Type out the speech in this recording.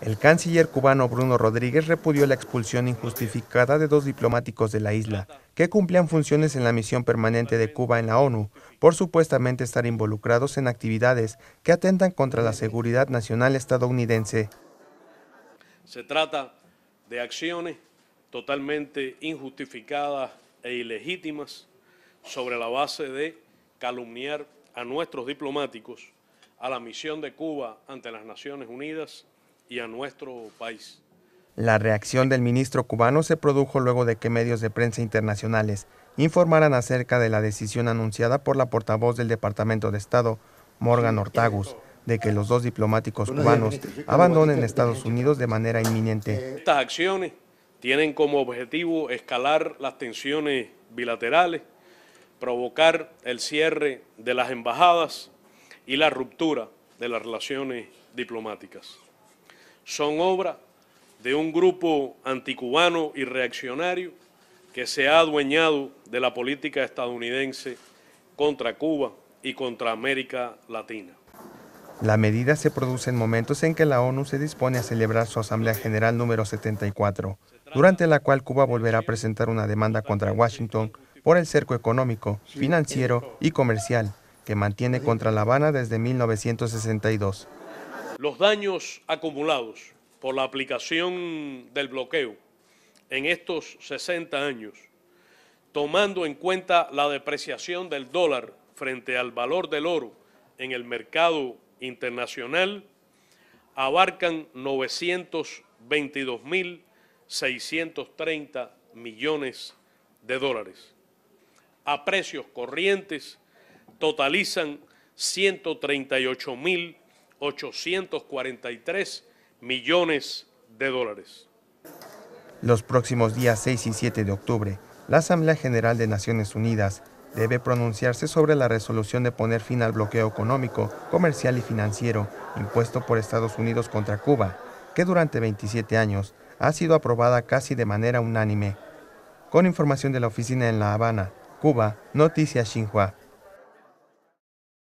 El canciller cubano Bruno Rodríguez repudió la expulsión injustificada de dos diplomáticos de la isla, que cumplían funciones en la misión permanente de Cuba en la ONU, por supuestamente estar involucrados en actividades que atentan contra la seguridad nacional estadounidense. Se trata de acciones totalmente injustificadas e ilegítimas sobre la base de calumniar a nuestros diplomáticos, a la misión de Cuba ante las Naciones Unidas y a nuestro país. La reacción del ministro cubano se produjo luego de que medios de prensa internacionales informaran acerca de la decisión anunciada por la portavoz del Departamento de Estado, Morgan Ortagus, de que los dos diplomáticos cubanos abandonen Estados Unidos de manera inminente. Eh, Estas acciones tienen como objetivo escalar las tensiones bilaterales, provocar el cierre de las embajadas y la ruptura de las relaciones diplomáticas son obra de un grupo anticubano y reaccionario que se ha adueñado de la política estadounidense contra Cuba y contra América Latina. La medida se produce en momentos en que la ONU se dispone a celebrar su Asamblea General número 74, durante la cual Cuba volverá a presentar una demanda contra Washington por el cerco económico, financiero y comercial que mantiene contra La Habana desde 1962. Los daños acumulados por la aplicación del bloqueo en estos 60 años, tomando en cuenta la depreciación del dólar frente al valor del oro en el mercado internacional, abarcan 922.630 millones de dólares. A precios corrientes totalizan 138.000 843 millones de dólares. Los próximos días 6 y 7 de octubre, la Asamblea General de Naciones Unidas debe pronunciarse sobre la resolución de poner fin al bloqueo económico, comercial y financiero impuesto por Estados Unidos contra Cuba, que durante 27 años ha sido aprobada casi de manera unánime. Con información de la oficina en La Habana, Cuba, Noticias Xinhua.